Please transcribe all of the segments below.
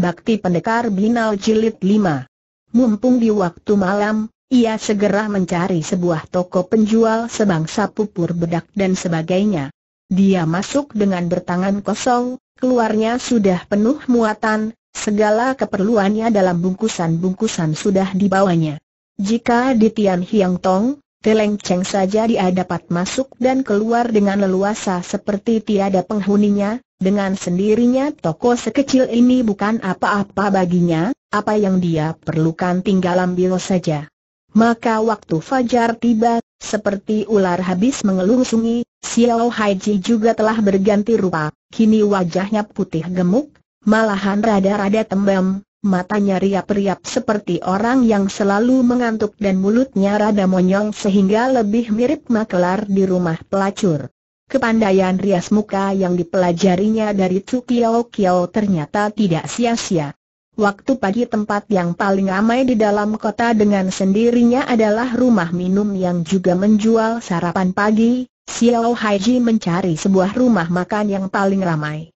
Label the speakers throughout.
Speaker 1: Bakti Pendekar Binal Jilid 5 Mumpung di waktu malam, ia segera mencari sebuah toko penjual sebangsa pupur bedak dan sebagainya. Dia masuk dengan bertangan kosong, keluarnya sudah penuh muatan, segala keperluannya dalam bungkusan-bungkusan sudah dibawanya. Jika di Tian Hiang Tong, Telengceng saja dia dapat masuk dan keluar dengan leluasa seperti tiada penghuninya, dengan sendirinya toko sekecil ini bukan apa-apa baginya, apa yang dia perlukan tinggal ambil saja. Maka waktu fajar tiba, seperti ular habis mengeluh sungai, Xiao Haiji juga telah berganti rupa, kini wajahnya putih gemuk, malahan rada-rada tembem, Matanya riap-riap seperti orang yang selalu mengantuk dan mulutnya rada monyong sehingga lebih mirip makelar di rumah pelacur. Kepandaian rias muka yang dipelajarinya dari Tsukiao Kiao ternyata tidak sia-sia. Waktu pagi tempat yang paling ramai di dalam kota dengan sendirinya adalah rumah minum yang juga menjual sarapan pagi, Xiao Haiji mencari sebuah rumah makan yang paling ramai.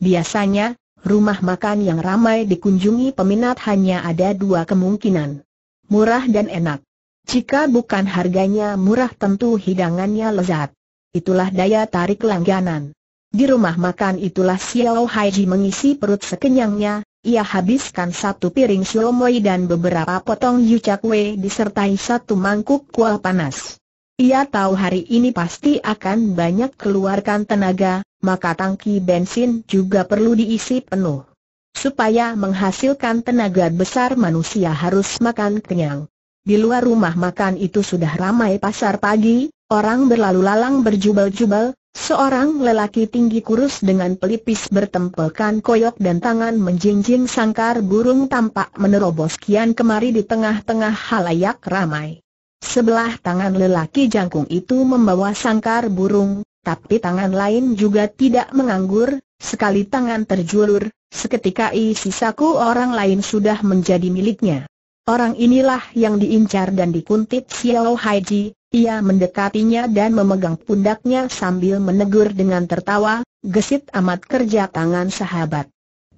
Speaker 1: Biasanya, Rumah makan yang ramai dikunjungi peminat hanya ada dua kemungkinan. Murah dan enak. Jika bukan harganya murah tentu hidangannya lezat. Itulah daya tarik langganan. Di rumah makan itulah Xiao Haiji mengisi perut sekenyangnya, ia habiskan satu piring siomoy dan beberapa potong yucakwe disertai satu mangkuk kuah panas. Ia tahu hari ini pasti akan banyak keluarkan tenaga, maka tangki bensin juga perlu diisi penuh. Supaya menghasilkan tenaga besar manusia harus makan kenyang. Di luar rumah makan itu sudah ramai pasar pagi, orang berlalu-lalang berjubel-jubel, seorang lelaki tinggi kurus dengan pelipis bertempelkan koyok dan tangan menjinjing sangkar burung tampak menerobos kian kemari di tengah-tengah halayak ramai. Sebelah tangan lelaki jangkung itu membawa sangkar burung, tapi tangan lain juga tidak menganggur, sekali tangan terjulur, seketika isi saku orang lain sudah menjadi miliknya. Orang inilah yang diincar dan dikuntit Xiao Haiji, ia mendekatinya dan memegang pundaknya sambil menegur dengan tertawa, gesit amat kerja tangan sahabat.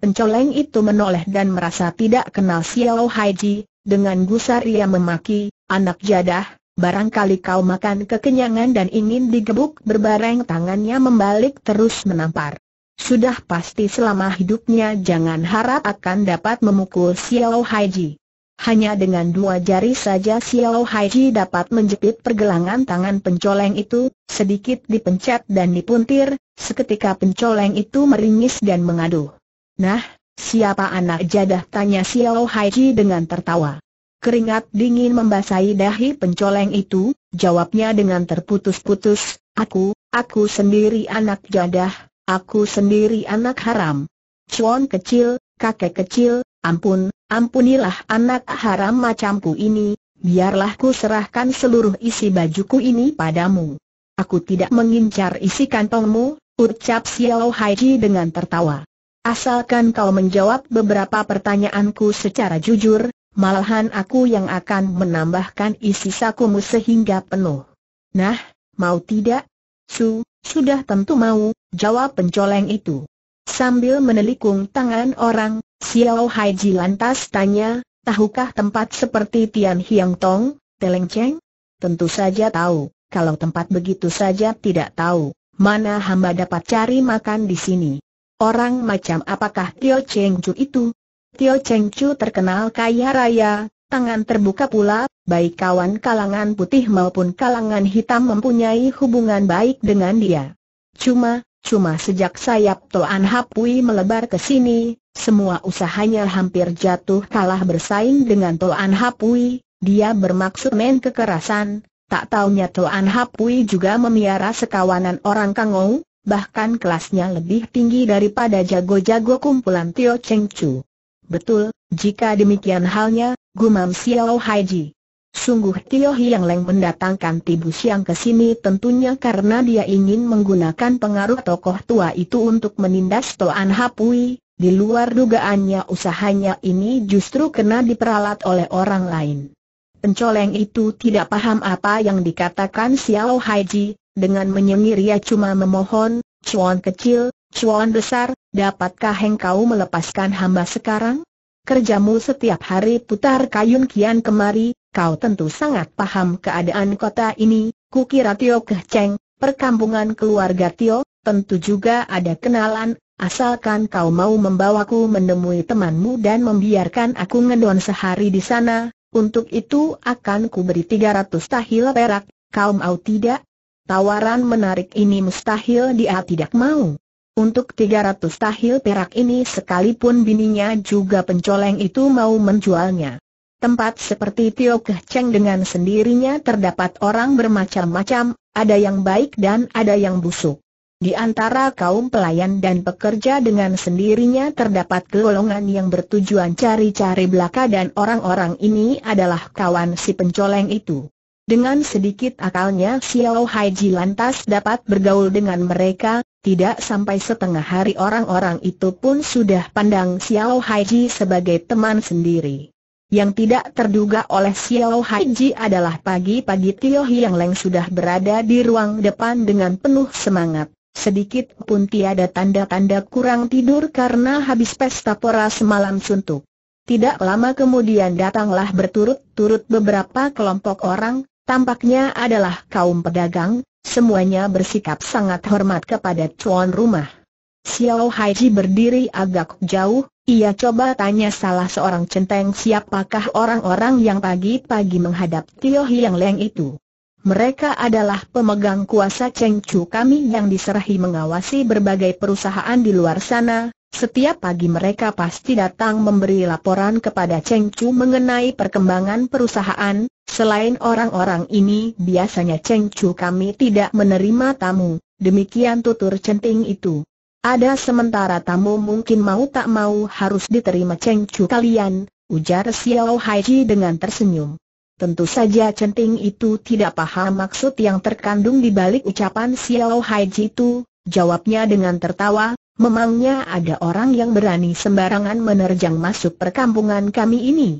Speaker 1: Pencoleng itu menoleh dan merasa tidak kenal Xiao Haiji, dengan gusar ia memaki, Anak jadah, barangkali kau makan kekenyangan dan ingin digebuk berbareng tangannya membalik terus menampar. Sudah pasti selama hidupnya jangan harap akan dapat memukul Xiao Haiji. Hanya dengan dua jari saja Xiao Haiji dapat menjepit pergelangan tangan pencoleng itu, sedikit dipencet dan dipuntir, seketika pencoleng itu meringis dan mengadu. Nah, siapa anak jadah? tanya Xiao Haiji dengan tertawa. Keringat dingin membasahi dahi pencoleng itu, jawabnya dengan terputus-putus, aku, aku sendiri anak jadah, aku sendiri anak haram. Cuan kecil, kakek kecil, ampun, ampunilah anak haram macamku ini, biarlah ku serahkan seluruh isi bajuku ini padamu. Aku tidak mengincar isi kantongmu, ucap Xiao Haiji dengan tertawa. Asalkan kau menjawab beberapa pertanyaanku secara jujur, Malahan aku yang akan menambahkan isi sakumu sehingga penuh. Nah, mau tidak? Su, sudah tentu mau, jawab pencoleng itu. Sambil menelikung tangan orang, Xiao Haiji lantas tanya, tahukah tempat seperti Tian Hiang Tong, Teleng Cheng? Tentu saja tahu, kalau tempat begitu saja tidak tahu, mana hamba dapat cari makan di sini. Orang macam apakah Tio Cheng Ju itu? Tio Cheng Chu terkenal kaya raya, tangan terbuka pula, baik kawan kalangan putih maupun kalangan hitam mempunyai hubungan baik dengan dia. Cuma, cuma sejak sayap Toan Hapui melebar ke sini, semua usahanya hampir jatuh kalah bersaing dengan Toan Hapui, dia bermaksud main kekerasan, tak taunya Toan Hapui juga memiara sekawanan orang Kangou, bahkan kelasnya lebih tinggi daripada jago-jago kumpulan Tio Cheng Chu. Betul, jika demikian halnya, gumam Xiao Haiji. Sungguh Tio Hiang Leng mendatangkan Tibu Siang ke sini tentunya karena dia ingin menggunakan pengaruh tokoh tua itu untuk menindas Toan Hapui, di luar dugaannya usahanya ini justru kena diperalat oleh orang lain. Pencoleng itu tidak paham apa yang dikatakan Xiao Haiji, dengan menyengir ia cuma memohon, cuan kecil, Cuan besar, dapatkah engkau melepaskan hamba sekarang? Kerjamu setiap hari putar kayun kian kemari, kau tentu sangat paham keadaan kota ini, kukira Tio Cheng, perkampungan keluarga Tio, tentu juga ada kenalan, asalkan kau mau membawaku menemui temanmu dan membiarkan aku ngedon sehari di sana, untuk itu akan kuberi 300 tahil perak, kau mau tidak? Tawaran menarik ini mustahil dia tidak mau. Untuk 300 tahil perak ini sekalipun bininya juga pencoleng itu mau menjualnya. Tempat seperti Tio Keh dengan sendirinya terdapat orang bermacam-macam, ada yang baik dan ada yang busuk. Di antara kaum pelayan dan pekerja dengan sendirinya terdapat golongan yang bertujuan cari-cari belaka dan orang-orang ini adalah kawan si pencoleng itu. Dengan sedikit akalnya Xiao Haiji lantas dapat bergaul dengan mereka, tidak sampai setengah hari orang-orang itu pun sudah pandang Xiao Haiji sebagai teman sendiri. Yang tidak terduga oleh Xiao Haiji adalah pagi-pagi Tio Hiang Leng sudah berada di ruang depan dengan penuh semangat. Sedikit pun tiada tanda-tanda kurang tidur karena habis pesta pora semalam suntuk. Tidak lama kemudian datanglah berturut-turut beberapa kelompok orang, Tampaknya adalah kaum pedagang, semuanya bersikap sangat hormat kepada tuan rumah. Xiao Haiji berdiri agak jauh, ia coba tanya salah seorang centeng siapakah orang-orang yang pagi-pagi menghadap Tio Hiang Leng itu. Mereka adalah pemegang kuasa Cheng Chu kami yang diserahi mengawasi berbagai perusahaan di luar sana, setiap pagi mereka pasti datang memberi laporan kepada Cheng Chu mengenai perkembangan perusahaan, selain orang-orang ini biasanya Cheng Chu kami tidak menerima tamu, demikian tutur centing itu. Ada sementara tamu mungkin mau tak mau harus diterima Cheng Chu kalian, ujar Xiao Haiji dengan tersenyum. Tentu saja centing itu tidak paham maksud yang terkandung di balik ucapan Xiao Haiji itu, jawabnya dengan tertawa, Memangnya ada orang yang berani sembarangan menerjang masuk perkampungan kami ini?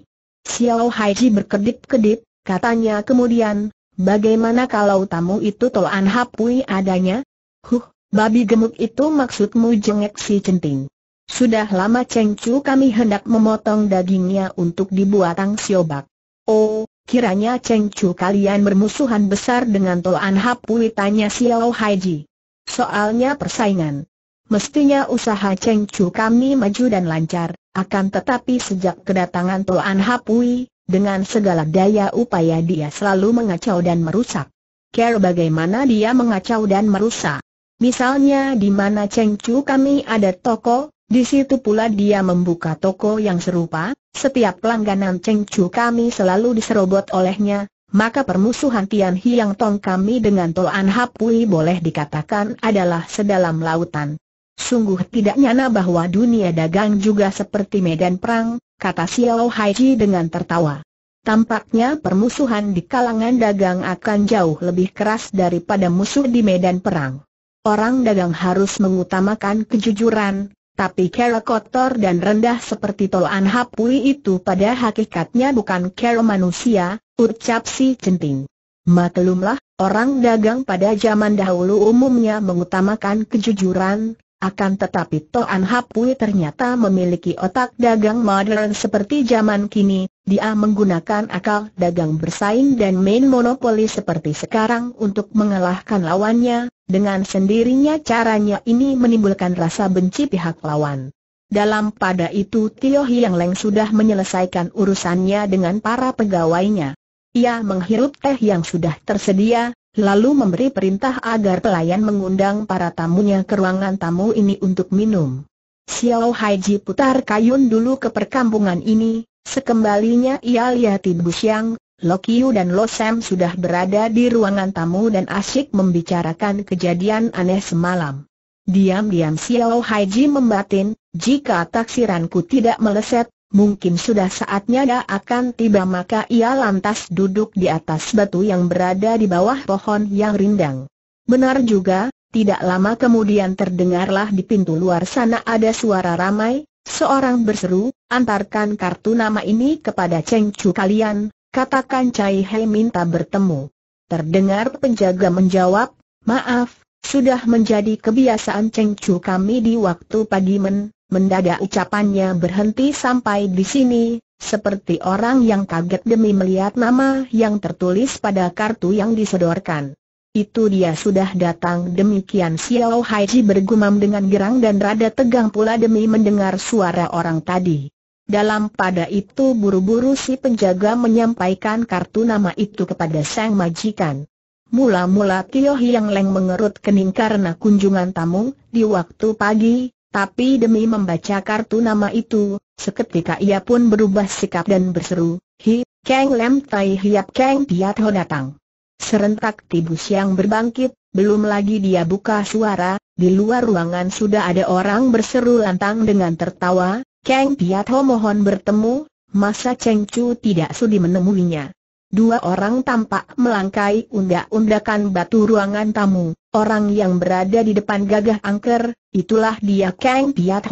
Speaker 1: Xiao Haiji berkedip-kedip, katanya kemudian, bagaimana kalau tamu itu Toan Hapui adanya? Huh, babi gemuk itu maksudmu jengek si centing. Sudah lama Cheng Chu kami hendak memotong dagingnya untuk dibuat Tang Siobak. Oh, kiranya Cheng Chu kalian bermusuhan besar dengan Toan Hapui tanya Xiao Haiji. Soalnya persaingan. Mestinya usaha Cheng Chu kami maju dan lancar, akan tetapi sejak kedatangan Tuan Hapui, dengan segala daya upaya dia selalu mengacau dan merusak. Care bagaimana dia mengacau dan merusak. Misalnya di mana Cheng Chu kami ada toko, di situ pula dia membuka toko yang serupa, setiap pelangganan Cheng Chu kami selalu diserobot olehnya, maka permusuhan Tian Hiang Tong kami dengan Tuan Hapui boleh dikatakan adalah sedalam lautan. Sungguh tidak nyana bahwa dunia dagang juga seperti medan perang, kata Xiao Haiji dengan tertawa. Tampaknya permusuhan di kalangan dagang akan jauh lebih keras daripada musuh di medan perang. Orang dagang harus mengutamakan kejujuran, tapi kera kotor dan rendah seperti Toan Hapui itu pada hakikatnya bukan kera manusia, ucap si Centing. Maklumlah, orang dagang pada zaman dahulu umumnya mengutamakan kejujuran, akan tetapi Toan Hapui ternyata memiliki otak dagang modern seperti zaman kini, dia menggunakan akal dagang bersaing dan main monopoli seperti sekarang untuk mengalahkan lawannya, dengan sendirinya caranya ini menimbulkan rasa benci pihak lawan. Dalam pada itu Tio Hiang Leng sudah menyelesaikan urusannya dengan para pegawainya. Ia menghirup teh yang sudah tersedia, lalu memberi perintah agar pelayan mengundang para tamunya ke ruangan tamu ini untuk minum. Xiao Haiji putar kayun dulu ke perkampungan ini, sekembalinya ia lihat Ibu Siang, Lokiu dan Lo Sam sudah berada di ruangan tamu dan asyik membicarakan kejadian aneh semalam. Diam-diam Xiao Haiji membatin, jika taksiranku tidak meleset, mungkin sudah saatnya dia akan tiba maka ia lantas duduk di atas batu yang berada di bawah pohon yang rindang. Benar juga, tidak lama kemudian terdengarlah di pintu luar sana ada suara ramai, seorang berseru, antarkan kartu nama ini kepada Cheng Chu kalian, katakan Cai He minta bertemu. Terdengar penjaga menjawab, maaf, sudah menjadi kebiasaan Cheng Chu kami di waktu pagi men, Mendadak ucapannya berhenti sampai di sini, seperti orang yang kaget demi melihat nama yang tertulis pada kartu yang disodorkan. Itu dia sudah datang demikian Xiao Haiji bergumam dengan gerang dan rada tegang pula demi mendengar suara orang tadi. Dalam pada itu buru-buru si penjaga menyampaikan kartu nama itu kepada sang majikan. Mula-mula Tio Hiang Leng mengerut kening karena kunjungan tamu, di waktu pagi, tapi demi membaca kartu nama itu, seketika ia pun berubah sikap dan berseru, Hi, Kang Lem Tai Hiap Kang Piat Ho datang. Serentak tibu siang berbangkit, belum lagi dia buka suara, di luar ruangan sudah ada orang berseru lantang dengan tertawa, Kang Piat Ho mohon bertemu, masa Cheng Chu tidak sudi menemuinya. Dua orang tampak melangkai undak-undakan batu ruangan tamu. Orang yang berada di depan gagah angker, itulah dia Kang Piat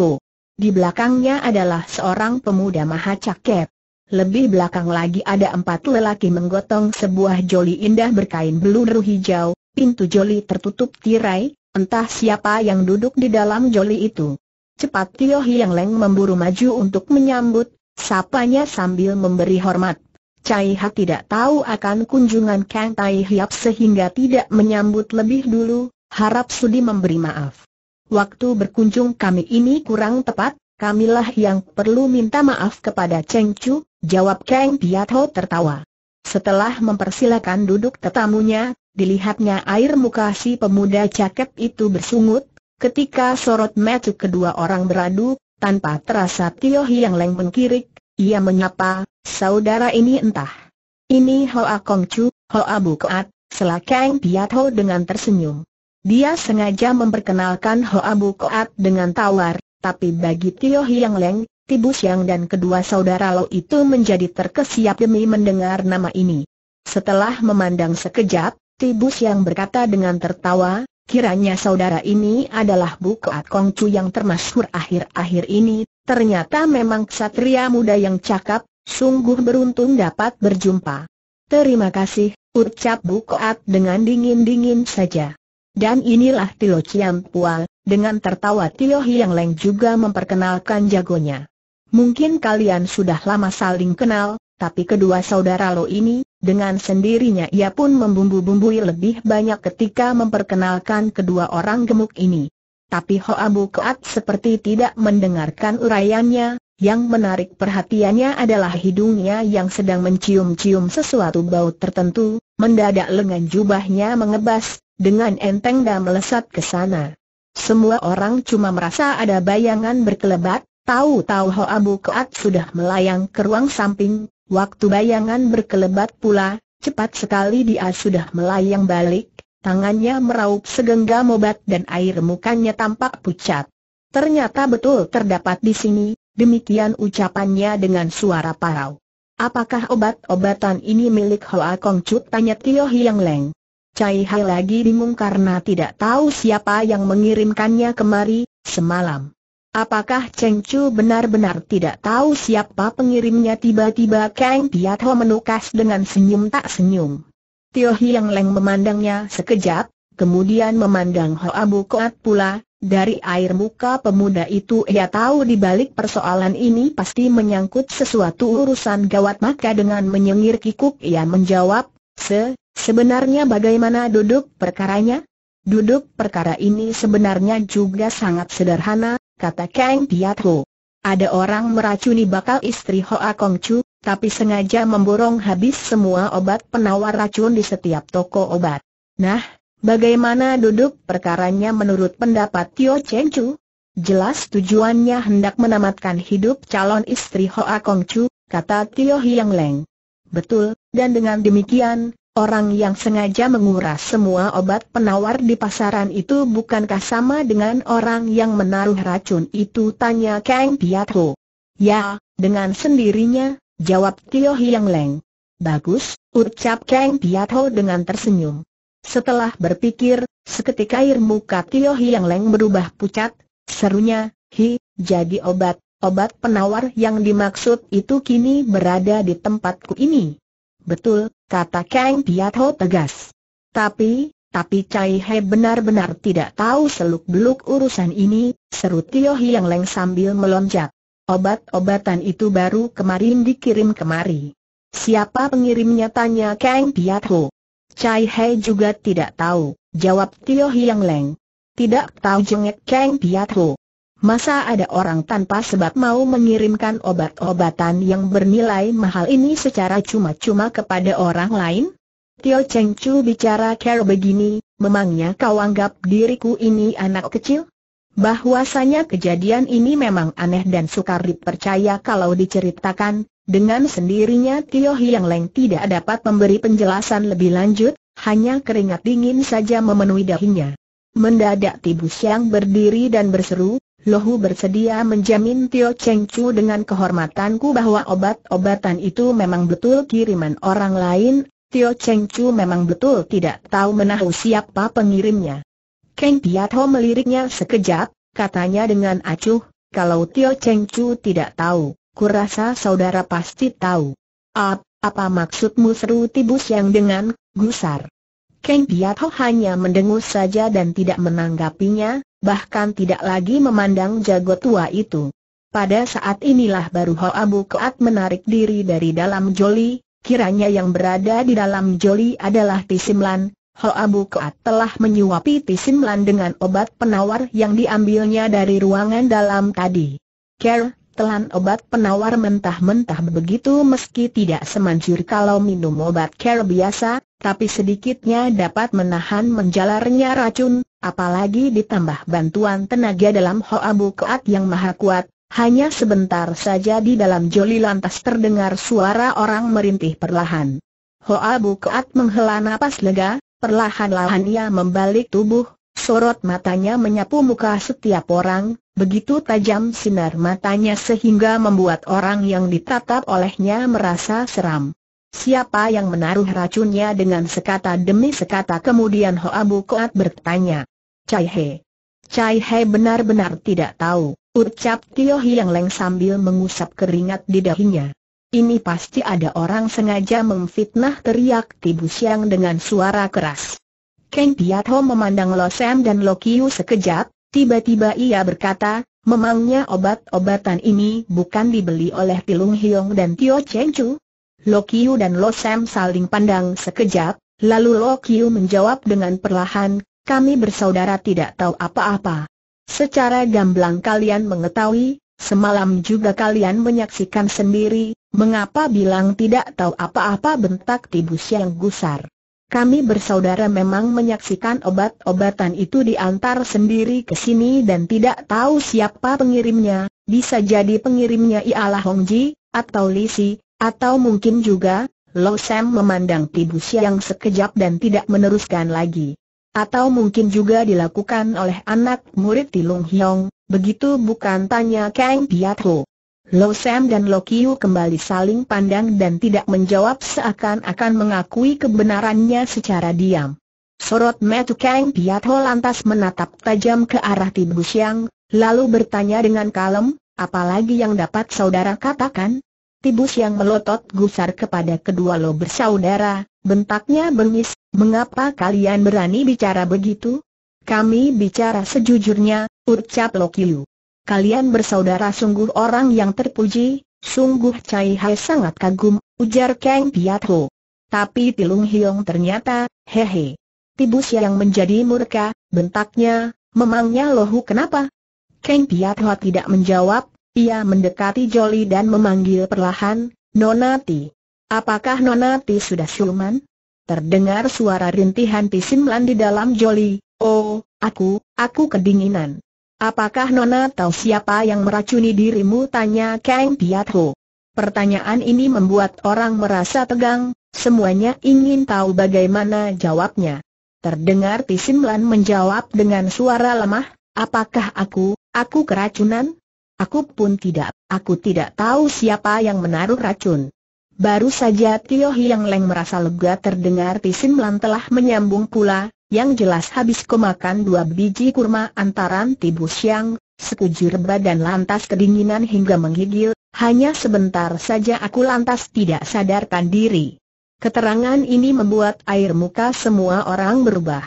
Speaker 1: Di belakangnya adalah seorang pemuda maha cakep. Lebih belakang lagi ada empat lelaki menggotong sebuah joli indah berkain beluru hijau. Pintu joli tertutup tirai, entah siapa yang duduk di dalam joli itu. Cepat Tio Hiang Leng memburu maju untuk menyambut, sapanya sambil memberi hormat. Cai Ha tidak tahu akan kunjungan Kang Tai Hiap sehingga tidak menyambut lebih dulu, harap Sudi memberi maaf. Waktu berkunjung kami ini kurang tepat, kamilah yang perlu minta maaf kepada Cheng Chu, jawab Kang Piat Ho tertawa. Setelah mempersilakan duduk tetamunya, dilihatnya air muka si pemuda cakep itu bersungut, ketika sorot mata kedua orang beradu, tanpa terasa Tio Hiang Leng mengkirik, ia menyapa, saudara ini entah. Ini Hoa Kong Chu, Hoa Bukoat, selakeng Piat Ho dengan tersenyum. Dia sengaja memperkenalkan Hoa Keat dengan tawar, tapi bagi Tio Hiang Leng, Tibus yang dan kedua saudara Lo itu menjadi terkesiap demi mendengar nama ini. Setelah memandang sekejap, Tibus yang berkata dengan tertawa, kiranya saudara ini adalah Bu Kong Chu yang termasyur akhir-akhir ini, Ternyata memang ksatria muda yang cakap, sungguh beruntung dapat berjumpa. Terima kasih, ucap Bukoat dengan dingin-dingin saja. Dan inilah Tio Chiam Pual, dengan tertawa Tio Hiang Leng juga memperkenalkan jagonya. Mungkin kalian sudah lama saling kenal, tapi kedua saudara Lo ini, dengan sendirinya ia pun membumbu-bumbui lebih banyak ketika memperkenalkan kedua orang gemuk ini tapi Hoa Koat seperti tidak mendengarkan uraiannya, yang menarik perhatiannya adalah hidungnya yang sedang mencium-cium sesuatu bau tertentu, mendadak lengan jubahnya mengebas, dengan enteng dan melesat ke sana. Semua orang cuma merasa ada bayangan berkelebat, tahu-tahu Abu Koat sudah melayang ke ruang samping, waktu bayangan berkelebat pula, cepat sekali dia sudah melayang balik, Tangannya meraup segenggam obat dan air mukanya tampak pucat. Ternyata betul terdapat di sini, demikian ucapannya dengan suara parau. Apakah obat-obatan ini milik Hoa Kong Chut? Tanya Tio Hiang Leng. Cai Hai lagi bingung karena tidak tahu siapa yang mengirimkannya kemari, semalam. Apakah Cheng Chu benar-benar tidak tahu siapa pengirimnya tiba-tiba Kang Piat Ho menukas dengan senyum tak senyum. Tio Hiang Leng memandangnya sekejap, kemudian memandang Ho Abu Koat pula, dari air muka pemuda itu ia tahu di balik persoalan ini pasti menyangkut sesuatu urusan gawat maka dengan menyengir kikuk ia menjawab, Se, sebenarnya bagaimana duduk perkaranya? Duduk perkara ini sebenarnya juga sangat sederhana, kata Kang Piat Ho. Ada orang meracuni bakal istri Hoa Kong Chu, tapi sengaja memborong habis semua obat penawar racun di setiap toko obat. Nah, bagaimana duduk perkaranya menurut pendapat Tio Cheng Chu? Jelas tujuannya hendak menamatkan hidup calon istri Hoa Kong Chu, kata Tio Hiang Leng. Betul, dan dengan demikian, orang yang sengaja menguras semua obat penawar di pasaran itu bukankah sama dengan orang yang menaruh racun itu? Tanya Kang Piat Ya, dengan sendirinya, Jawab Tio Hiang Leng. Bagus, ucap Kang Ho dengan tersenyum. Setelah berpikir, seketika air muka Tio Hiang Leng berubah pucat, serunya, hi, jadi obat, obat penawar yang dimaksud itu kini berada di tempatku ini. Betul, kata Kang Ho tegas. Tapi, tapi Cai He benar-benar tidak tahu seluk-beluk urusan ini, seru Tio Hiang Leng sambil melonjak. Obat-obatan itu baru kemarin dikirim kemari. Siapa pengirimnya tanya Kang Ho. Chai Hei juga tidak tahu, jawab Tio Hiang Leng. Tidak tahu jengek Kang Ho. Masa ada orang tanpa sebab mau mengirimkan obat-obatan yang bernilai mahal ini secara cuma-cuma kepada orang lain? Tio Cheng Chu bicara kera begini, memangnya kau anggap diriku ini anak kecil? bahwasanya kejadian ini memang aneh dan sukar dipercaya kalau diceritakan, dengan sendirinya Tio Hiang Leng tidak dapat memberi penjelasan lebih lanjut, hanya keringat dingin saja memenuhi dahinya. Mendadak Tibu Siang berdiri dan berseru, Lohu bersedia menjamin Tio Cheng Chu dengan kehormatanku bahwa obat-obatan itu memang betul kiriman orang lain, Tio Cheng Chu memang betul tidak tahu menahu siapa pengirimnya. Piat Piatho meliriknya sekejap, katanya dengan acuh, kalau Tio Cheng Chu tidak tahu, kurasa saudara pasti tahu. Ap, apa maksudmu seru tibus yang dengan gusar? Piat Piatho hanya mendengus saja dan tidak menanggapinya, bahkan tidak lagi memandang jago tua itu. Pada saat inilah baru Ho Abu Keat menarik diri dari dalam joli, kiranya yang berada di dalam joli adalah Tisimlan, Hoa Koat telah menyuapi Tisimlan dengan obat penawar yang diambilnya dari ruangan dalam tadi. Care, telan obat penawar mentah-mentah begitu meski tidak semancur kalau minum obat care biasa, tapi sedikitnya dapat menahan menjalarnya racun, apalagi ditambah bantuan tenaga dalam Hoa Koat yang maha kuat. Hanya sebentar saja di dalam joli lantas terdengar suara orang merintih perlahan. Hoa Bukaat menghela napas lega, Perlahan-lahan ia membalik tubuh, sorot matanya menyapu muka setiap orang, begitu tajam sinar matanya sehingga membuat orang yang ditatap olehnya merasa seram. Siapa yang menaruh racunnya dengan sekata demi sekata kemudian Hoabu Koat bertanya. Cai He. Cai He benar-benar tidak tahu, ucap Tio Hiang Leng sambil mengusap keringat di dahinya. Ini pasti ada orang sengaja memfitnah teriak Tibu Siang dengan suara keras. Kang Ho memandang Lo Sam dan Lo Kiu sekejap, tiba-tiba ia berkata, memangnya obat-obatan ini bukan dibeli oleh Tilung Hiong dan Tio Chen Chu? Lo Kiu dan Lo Sam saling pandang sekejap, lalu Lo Kiu menjawab dengan perlahan, kami bersaudara tidak tahu apa-apa. Secara gamblang kalian mengetahui, semalam juga kalian menyaksikan sendiri, Mengapa bilang tidak tahu apa-apa bentak tibus yang gusar? Kami bersaudara memang menyaksikan obat-obatan itu diantar sendiri ke sini dan tidak tahu siapa pengirimnya, bisa jadi pengirimnya ialah Hong Ji, atau Li Si, atau mungkin juga, Lo Sam memandang tibus yang sekejap dan tidak meneruskan lagi. Atau mungkin juga dilakukan oleh anak murid Tilung Hiong, begitu bukan tanya Kang Piatu. Lo Sam dan Lo Kiu kembali saling pandang dan tidak menjawab seakan-akan mengakui kebenarannya secara diam. Sorot metu Kang Piat Ho lantas menatap tajam ke arah Tibu Siang, lalu bertanya dengan kalem, apalagi yang dapat saudara katakan? Tibu Siang melotot gusar kepada kedua lo bersaudara, bentaknya bengis, mengapa kalian berani bicara begitu? Kami bicara sejujurnya, ucap Lo Kiu kalian bersaudara sungguh orang yang terpuji, sungguh Cai Hai sangat kagum, ujar Kang Piat Ho. Tapi Tilung Hiong ternyata, hehe. Tibus yang menjadi murka, bentaknya, memangnya lohu kenapa? Kang Piat Ho tidak menjawab, ia mendekati jolly dan memanggil perlahan, Nonati. Apakah Nonati sudah siluman? Terdengar suara rintihan pisimlan di dalam jolly. oh, aku, aku kedinginan. Apakah Nona tahu siapa yang meracuni dirimu? Tanya Kang Piat Pertanyaan ini membuat orang merasa tegang, semuanya ingin tahu bagaimana jawabnya. Terdengar Tisimlan menjawab dengan suara lemah, apakah aku, aku keracunan? Aku pun tidak, aku tidak tahu siapa yang menaruh racun. Baru saja Tio Hiang Leng merasa lega terdengar Tisimlan telah menyambung pula, yang jelas habis kemakan dua biji kurma antaran Tibu Siang, sekujur badan lantas kedinginan hingga menggigil, hanya sebentar saja aku lantas tidak sadarkan diri. Keterangan ini membuat air muka semua orang berubah.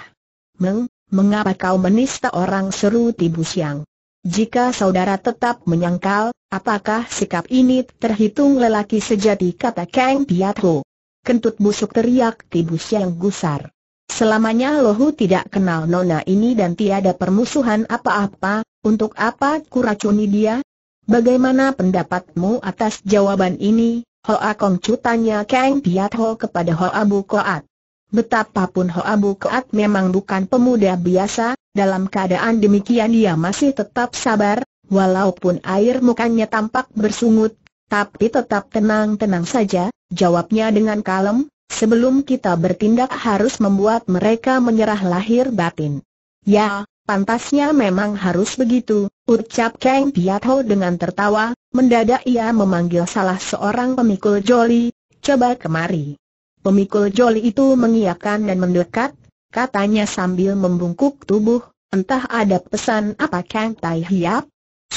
Speaker 1: Meng, mengapa kau menista orang seru Tibu Siang? Jika saudara tetap menyangkal, apakah sikap ini terhitung lelaki sejati kata Kang Piatho? Kentut busuk teriak Tibu Siang gusar. Selamanya Lohu tidak kenal nona ini dan tiada permusuhan apa-apa, untuk apa kuracuni dia? Bagaimana pendapatmu atas jawaban ini? Hoa Chu tanya Kang Piat Ho kepada Hoa Bu Koat. Betapapun Hoa Bu Koat memang bukan pemuda biasa, dalam keadaan demikian dia masih tetap sabar, walaupun air mukanya tampak bersungut, tapi tetap tenang-tenang saja, jawabnya dengan kalem, Sebelum kita bertindak harus membuat mereka menyerah lahir batin. Ya, pantasnya memang harus begitu, ucap Kang Piatho dengan tertawa, mendadak ia memanggil salah seorang pemikul joli, coba kemari. Pemikul joli itu mengiyakan dan mendekat, katanya sambil membungkuk tubuh, entah ada pesan apa Kang Tai Hiap,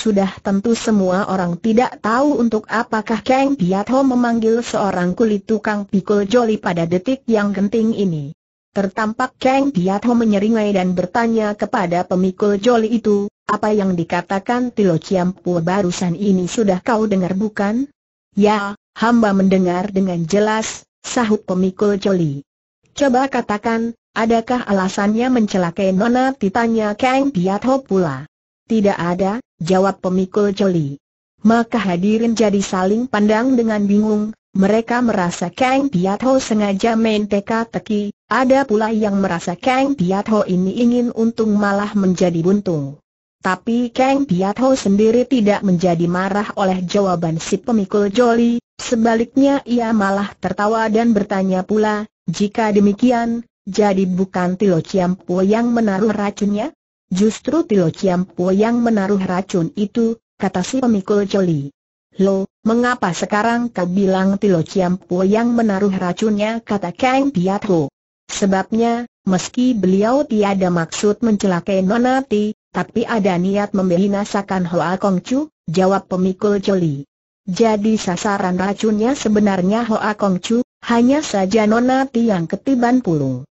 Speaker 1: sudah tentu semua orang tidak tahu untuk apakah Kang Piatho memanggil seorang kulit tukang pikul joli pada detik yang genting ini. Tertampak Kang Piatho menyeringai dan bertanya kepada pemikul joli itu, apa yang dikatakan Tilo Ciampu barusan ini sudah kau dengar bukan? Ya, hamba mendengar dengan jelas, sahut pemikul joli. Coba katakan, adakah alasannya mencelakai Nona? Titanya Kang Piatho pula. Tidak ada, jawab pemikul coli. Maka hadirin jadi saling pandang dengan bingung, mereka merasa Kang Piatho sengaja main teka-teki, ada pula yang merasa Kang Piatho ini ingin untung malah menjadi buntung. Tapi Kang Piatho sendiri tidak menjadi marah oleh jawaban si pemikul joli, sebaliknya ia malah tertawa dan bertanya pula, jika demikian, jadi bukan Tilo Ciampo yang menaruh racunnya? Justru Tio Chiampo yang menaruh racun itu, kata si pemikul Joli. Lo, mengapa sekarang kau bilang Tio Chiampo yang menaruh racunnya kata Kang Piatro? Sebabnya, meski beliau tiada maksud mencelakai Nonati, tapi ada niat membinasakan Hoa chu, jawab pemikul Joli. Jadi sasaran racunnya sebenarnya Hoa chu, hanya saja Nonati yang ketiban pulung.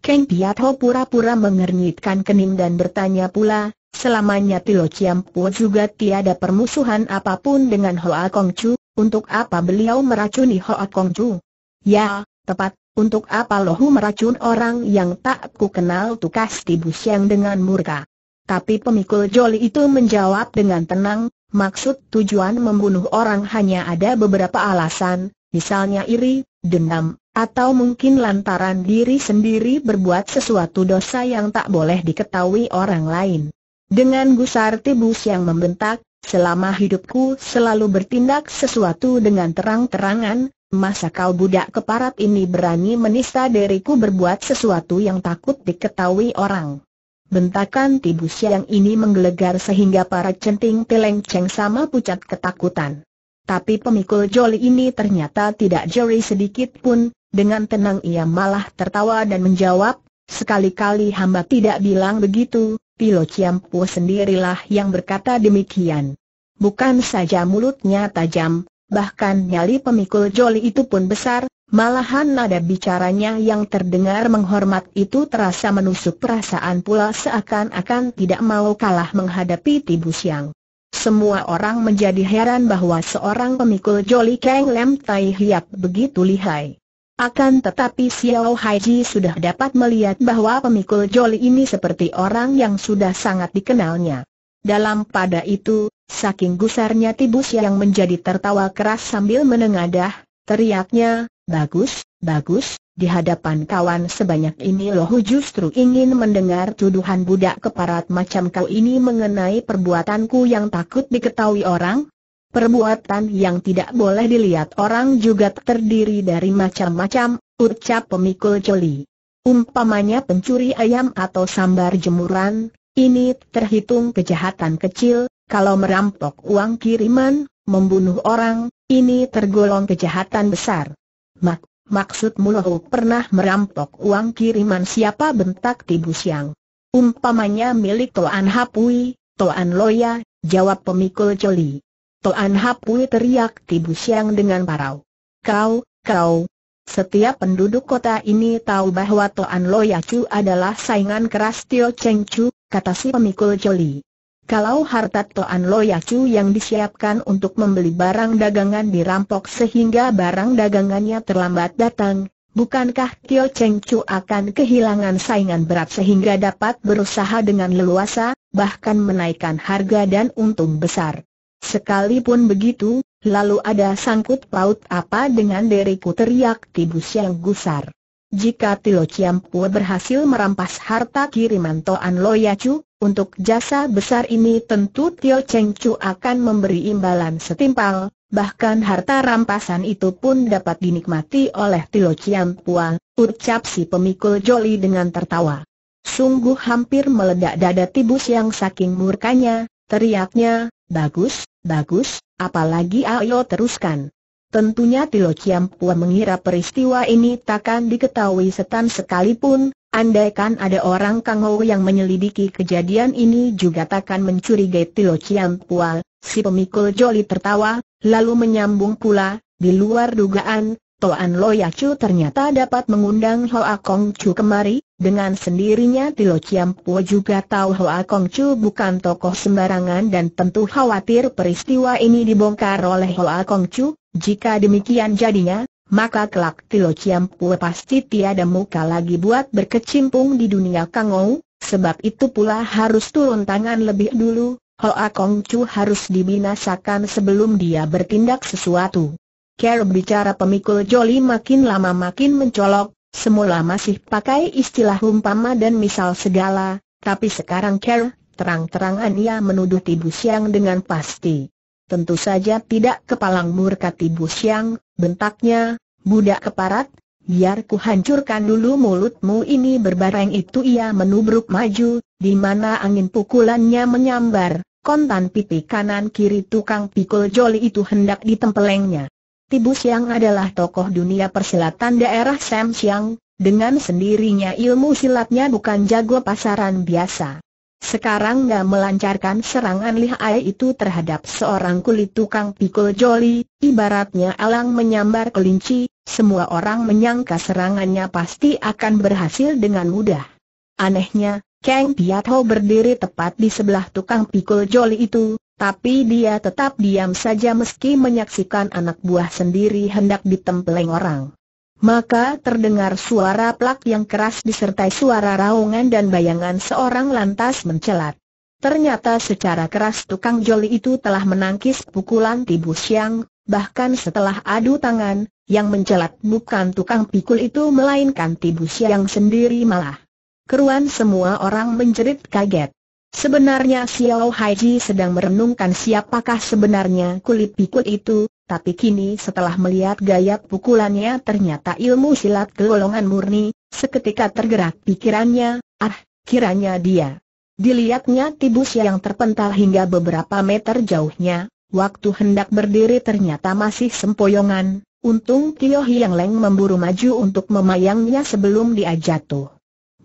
Speaker 1: Keng Piatho pura-pura mengernyitkan kening dan bertanya pula, selamanya Tilo Ciampu juga tiada permusuhan apapun dengan Hoa Chu. untuk apa beliau meracuni Hoa Chu? Ya, tepat, untuk apa lohu meracun orang yang tak ku kenal tukas tibu yang dengan murka? Tapi pemikul joli itu menjawab dengan tenang, maksud tujuan membunuh orang hanya ada beberapa alasan, misalnya iri, dendam, atau mungkin lantaran diri sendiri berbuat sesuatu dosa yang tak boleh diketahui orang lain. Dengan gusar tibus yang membentak, selama hidupku selalu bertindak sesuatu dengan terang-terangan, masa kau budak keparat ini berani menista diriku berbuat sesuatu yang takut diketahui orang. Bentakan tibus yang ini menggelegar sehingga para centing telengceng sama pucat ketakutan. Tapi pemikul joli ini ternyata tidak jeri sedikit pun, dengan tenang ia malah tertawa dan menjawab, sekali-kali hamba tidak bilang begitu, Pilo Ciampu sendirilah yang berkata demikian. Bukan saja mulutnya tajam, bahkan nyali pemikul joli itu pun besar, malahan nada bicaranya yang terdengar menghormat itu terasa menusuk perasaan pula seakan-akan tidak mau kalah menghadapi Tibu Siang. Semua orang menjadi heran bahwa seorang pemikul joli keng Lem Tai Hiap begitu lihai. Akan tetapi Xiao Haiji sudah dapat melihat bahwa pemikul joli ini seperti orang yang sudah sangat dikenalnya. Dalam pada itu, saking gusarnya Tibus yang menjadi tertawa keras sambil menengadah, teriaknya, bagus, bagus, di hadapan kawan sebanyak ini lohu justru ingin mendengar tuduhan budak keparat macam kau ini mengenai perbuatanku yang takut diketahui orang, Perbuatan yang tidak boleh dilihat orang juga terdiri dari macam-macam, ucap pemikul coli. Umpamanya pencuri ayam atau sambar jemuran, ini terhitung kejahatan kecil, kalau merampok uang kiriman, membunuh orang, ini tergolong kejahatan besar. Mak, maksudmu loh pernah merampok uang kiriman siapa bentak Tibu Siang? Umpamanya milik Toan Hapui, Toan Loya, jawab pemikul coli. Toan Hapui teriak Tibu Siang dengan parau. Kau, kau. Setiap penduduk kota ini tahu bahwa Toan Loyacu adalah saingan keras Tio Cheng Chu, kata si pemikul Joli. Kalau harta Toan Loyacu yang disiapkan untuk membeli barang dagangan dirampok sehingga barang dagangannya terlambat datang, bukankah Tio Cheng Chu akan kehilangan saingan berat sehingga dapat berusaha dengan leluasa, bahkan menaikkan harga dan untung besar? Sekalipun begitu, lalu ada sangkut paut apa dengan deriku teriak Tibus yang gusar. Jika Tilo Ciampua berhasil merampas harta kiriman Toan Loyacu, untuk jasa besar ini tentu Tio Cheng Chu akan memberi imbalan setimpal, bahkan harta rampasan itu pun dapat dinikmati oleh Tio Ciampua, ucap si pemikul joli dengan tertawa. Sungguh hampir meledak dada Tibus yang saking murkanya, teriaknya, bagus, Bagus, apalagi ayo teruskan. Tentunya Tilo Chiam Pua mengira peristiwa ini takkan diketahui setan sekalipun, andaikan ada orang Kangou yang menyelidiki kejadian ini juga takkan mencurigai Tilo Chiam Pua, si pemikul joli tertawa, lalu menyambung pula, di luar dugaan, Toan Loya Chu ternyata dapat mengundang Hoa Kong Chu kemari, dengan sendirinya Tilo Chiam Po juga tahu Hoa Kong Chu bukan tokoh sembarangan dan tentu khawatir peristiwa ini dibongkar oleh Hoa Kong Chu, jika demikian jadinya, maka kelak Tilo Chiam Po pasti tiada muka lagi buat berkecimpung di dunia Kangou, sebab itu pula harus turun tangan lebih dulu, Hoa Kong Chu harus dibinasakan sebelum dia bertindak sesuatu. Care bicara pemikul joli makin lama makin mencolok, semula masih pakai istilah umpama dan misal segala, tapi sekarang Care terang-terangan ia menuduh Tibu Siang dengan pasti. Tentu saja tidak kepalang murka Tibu Siang, bentaknya, budak keparat, biar ku hancurkan dulu mulutmu ini berbareng itu ia menubruk maju, di mana angin pukulannya menyambar, kontan pipi kanan kiri tukang pikul joli itu hendak ditempelengnya. Tibu Siang adalah tokoh dunia persilatan daerah Sam Siang, dengan sendirinya ilmu silatnya bukan jago pasaran biasa. Sekarang gak melancarkan serangan lihai itu terhadap seorang kulit tukang pikul joli, ibaratnya alang menyambar kelinci, semua orang menyangka serangannya pasti akan berhasil dengan mudah. Anehnya, Kang Piatho berdiri tepat di sebelah tukang pikul joli itu, tapi dia tetap diam saja meski menyaksikan anak buah sendiri hendak ditempeleng orang. Maka terdengar suara plak yang keras disertai suara raungan dan bayangan seorang lantas mencelat. Ternyata secara keras tukang joli itu telah menangkis pukulan Tibu Siang, bahkan setelah adu tangan, yang mencelat bukan tukang pikul itu melainkan Tibu Siang sendiri malah. Keruan semua orang menjerit kaget. Sebenarnya Xiao Haiji sedang merenungkan siapakah sebenarnya kulit pikul itu, tapi kini setelah melihat gaya pukulannya ternyata ilmu silat golongan murni, seketika tergerak pikirannya, ah, kiranya dia. Dilihatnya tibus yang terpental hingga beberapa meter jauhnya, waktu hendak berdiri ternyata masih sempoyongan, untung Tio Hiang Leng memburu maju untuk memayangnya sebelum dia jatuh.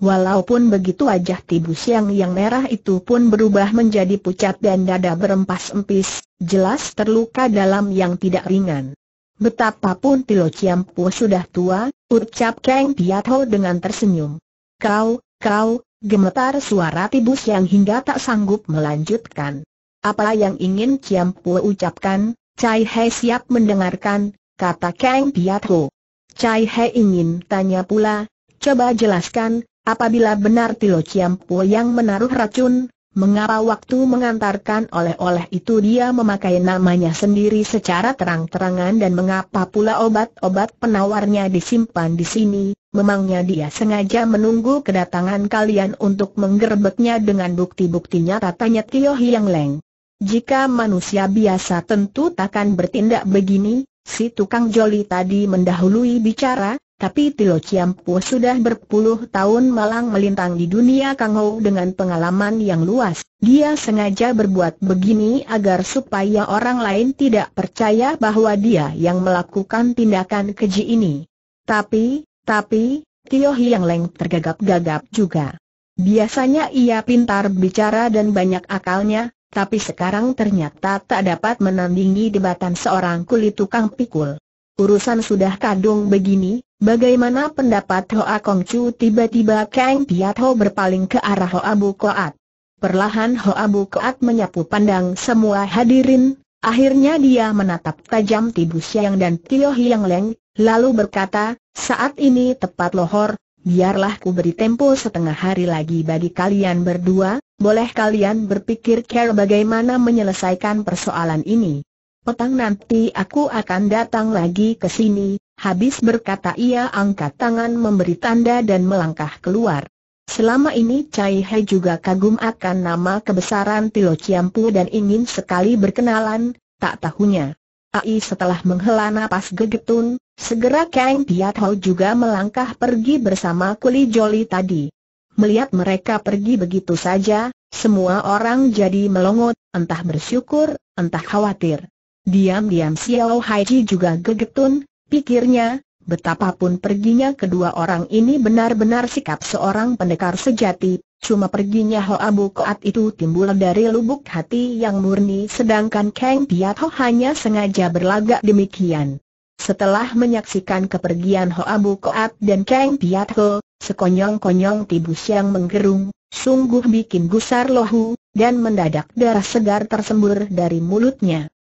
Speaker 1: Walaupun begitu wajah Tibu Siang yang merah itu pun berubah menjadi pucat dan dada berempas empis, jelas terluka dalam yang tidak ringan. Betapapun Tilo Ciampu sudah tua, ucap Kang Piatho dengan tersenyum. Kau, kau, gemetar suara Tibu Siang hingga tak sanggup melanjutkan. Apa yang ingin Ciampu ucapkan, Cai He siap mendengarkan, kata Kang Piatho. Cai He ingin tanya pula, coba jelaskan, Apabila benar Tilo Ciampu yang menaruh racun, mengapa waktu mengantarkan oleh-oleh itu dia memakai namanya sendiri secara terang-terangan dan mengapa pula obat-obat penawarnya disimpan di sini, memangnya dia sengaja menunggu kedatangan kalian untuk menggerbeknya dengan bukti buktinya katanya tanya Tio Hiang Leng. Jika manusia biasa tentu takkan bertindak begini, si tukang joli tadi mendahului bicara, tapi Tio Chiampu sudah berpuluh tahun malang melintang di dunia Kangou dengan pengalaman yang luas. Dia sengaja berbuat begini agar supaya orang lain tidak percaya bahwa dia yang melakukan tindakan keji ini. Tapi, tapi, Tio Hiang Leng tergagap-gagap juga. Biasanya ia pintar bicara dan banyak akalnya, tapi sekarang ternyata tak dapat menandingi debatan seorang kulit tukang pikul. Urusan sudah kadung begini, bagaimana pendapat Hoa Kong Chu tiba-tiba Kang Piat Ho berpaling ke arah Hoa Bu Koat. Perlahan Hoa Bu Koat menyapu pandang semua hadirin, akhirnya dia menatap tajam Tibu Siang dan Tio Hiang Leng, lalu berkata, saat ini tepat lohor, biarlah ku beri tempo setengah hari lagi bagi kalian berdua, boleh kalian berpikir care bagaimana menyelesaikan persoalan ini petang nanti aku akan datang lagi ke sini, habis berkata ia angkat tangan memberi tanda dan melangkah keluar. Selama ini Cai He juga kagum akan nama kebesaran Tilo Ciampu dan ingin sekali berkenalan, tak tahunya. Ai setelah menghela napas gegetun, segera Kang Piat Ho juga melangkah pergi bersama Kuli Joli tadi. Melihat mereka pergi begitu saja, semua orang jadi melongot, entah bersyukur, entah khawatir. Diam-diam Xiao Haiji juga gegetun, pikirnya, betapapun perginya kedua orang ini benar-benar sikap seorang pendekar sejati, cuma perginya Hoa Koat itu timbul dari lubuk hati yang murni sedangkan Kang Ho hanya sengaja berlagak demikian. Setelah menyaksikan kepergian Hoa Koat dan Kang Ho, sekonyong-konyong tibus yang menggerung, sungguh bikin gusar lohu, dan mendadak darah segar tersembur dari mulutnya.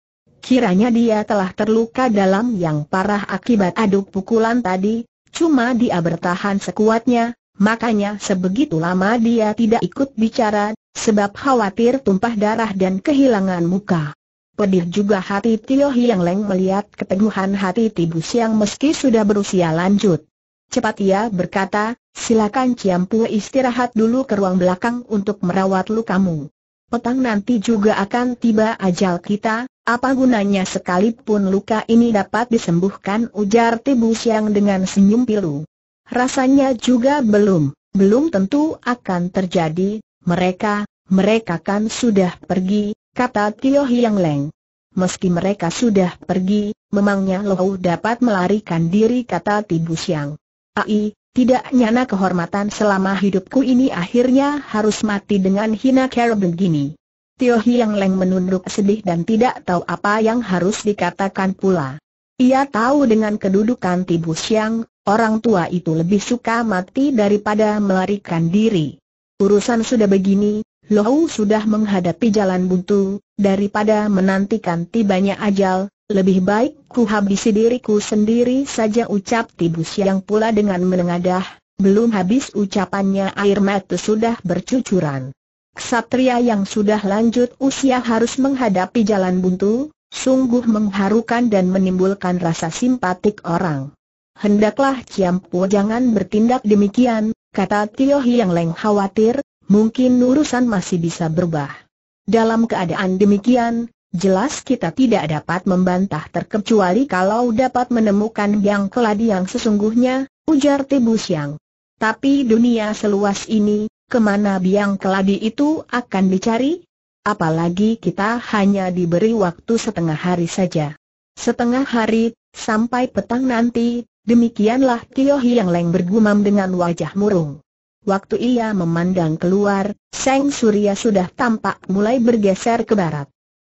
Speaker 1: Kiranya dia telah terluka dalam yang parah akibat aduk pukulan tadi, cuma dia bertahan sekuatnya, makanya sebegitu lama dia tidak ikut bicara, sebab khawatir tumpah darah dan kehilangan muka. Pedih juga hati Tio Hiang Leng melihat keteguhan hati Tibu Siang meski sudah berusia lanjut. Cepat ia berkata, silakan Ciampu istirahat dulu ke ruang belakang untuk merawat lukamu. Petang nanti juga akan tiba ajal kita, apa gunanya sekalipun luka ini dapat disembuhkan ujar Tibu Siang dengan senyum pilu. Rasanya juga belum, belum tentu akan terjadi, mereka, mereka kan sudah pergi, kata Tio Hiang Leng. Meski mereka sudah pergi, memangnya loh dapat melarikan diri kata Tibu Siang. Ai, tidak nyana kehormatan selama hidupku ini akhirnya harus mati dengan hina cara begini. Tio Hiang Leng menunduk sedih dan tidak tahu apa yang harus dikatakan pula. Ia tahu dengan kedudukan Tibu Siang, orang tua itu lebih suka mati daripada melarikan diri. Urusan sudah begini, Lohu sudah menghadapi jalan buntu, daripada menantikan tibanya ajal, lebih baik ku habisi diriku sendiri saja ucap Tibu Siang pula dengan menengadah, belum habis ucapannya air mata sudah bercucuran. Ksatria yang sudah lanjut usia harus menghadapi jalan buntu, sungguh mengharukan dan menimbulkan rasa simpatik orang. Hendaklah Ciam jangan bertindak demikian, kata Tio Hiang Leng khawatir, mungkin urusan masih bisa berubah. Dalam keadaan demikian, jelas kita tidak dapat membantah terkecuali kalau dapat menemukan yang keladi yang sesungguhnya, ujar Tibu Siang. Tapi dunia seluas ini, kemana biang keladi itu akan dicari? Apalagi kita hanya diberi waktu setengah hari saja. Setengah hari, sampai petang nanti, demikianlah Tio Hiang Leng bergumam dengan wajah murung. Waktu ia memandang keluar, Seng Surya sudah tampak mulai bergeser ke barat.